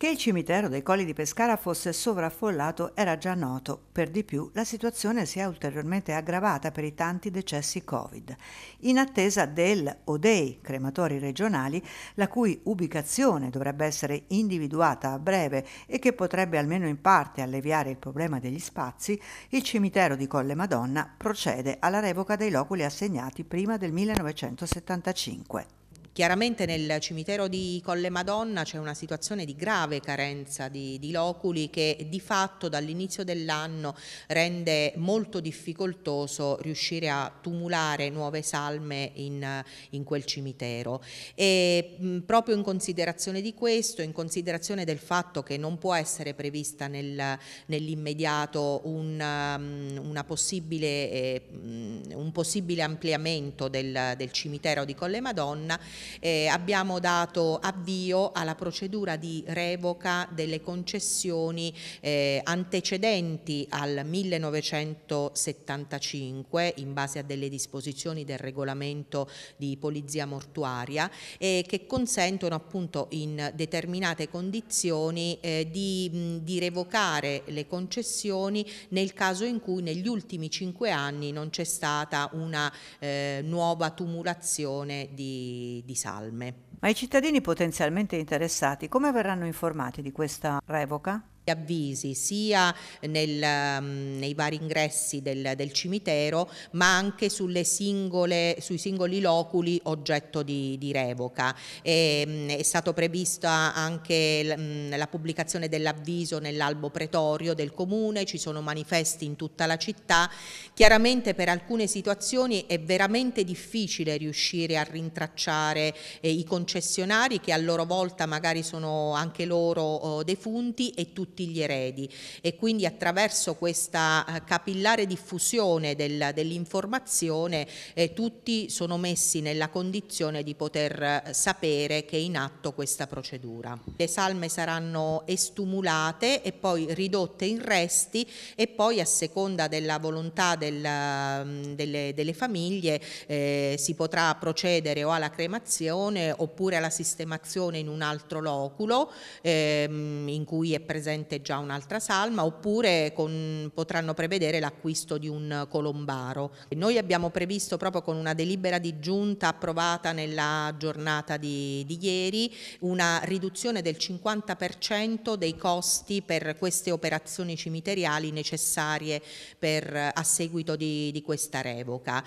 Che il cimitero dei Colli di Pescara fosse sovraffollato era già noto, per di più la situazione si è ulteriormente aggravata per i tanti decessi Covid, in attesa del o dei crematori regionali, la cui ubicazione dovrebbe essere individuata a breve e che potrebbe almeno in parte alleviare il problema degli spazi, il cimitero di Colle Madonna procede alla revoca dei loculi assegnati prima del 1975. Chiaramente nel cimitero di Colle Madonna c'è una situazione di grave carenza di, di loculi che di fatto dall'inizio dell'anno rende molto difficoltoso riuscire a tumulare nuove salme in, in quel cimitero. E mh, proprio in considerazione di questo, in considerazione del fatto che non può essere prevista nel, nell'immediato un, possibile, eh, un possibile ampliamento del, del cimitero di Colle Madonna, eh, abbiamo dato avvio alla procedura di revoca delle concessioni eh, antecedenti al 1975 in base a delle disposizioni del regolamento di polizia mortuaria eh, che consentono appunto in determinate condizioni eh, di, mh, di revocare le concessioni nel caso in cui negli ultimi cinque anni non c'è stata una eh, nuova tumulazione di, di salme. Ma i cittadini potenzialmente interessati come verranno informati di questa revoca? avvisi sia nel, mm, nei vari ingressi del, del, cimitero ma anche sulle singole, sui singoli loculi oggetto di, di revoca. E, mm, è stata prevista anche mm, la, pubblicazione dell'avviso nell'albo pretorio del comune, ci sono manifesti in tutta la città. Chiaramente per alcune situazioni è veramente difficile riuscire a rintracciare eh, i concessionari che a loro volta magari sono anche loro oh, defunti e tutti tutti gli eredi e quindi attraverso questa eh, capillare diffusione del, dell'informazione eh, tutti sono messi nella condizione di poter eh, sapere che è in atto questa procedura. Le salme saranno estumulate e poi ridotte in resti e poi a seconda della volontà del, mm, delle, delle, famiglie eh, si potrà procedere o alla cremazione oppure alla sistemazione in un altro loculo ehm, in cui è presente presente già un'altra salma oppure con, potranno prevedere l'acquisto di un colombaro. noi abbiamo previsto proprio con una delibera di giunta approvata nella giornata di, di ieri una riduzione del 50% dei costi per queste operazioni cimiteriali necessarie per, a seguito di, di questa revoca.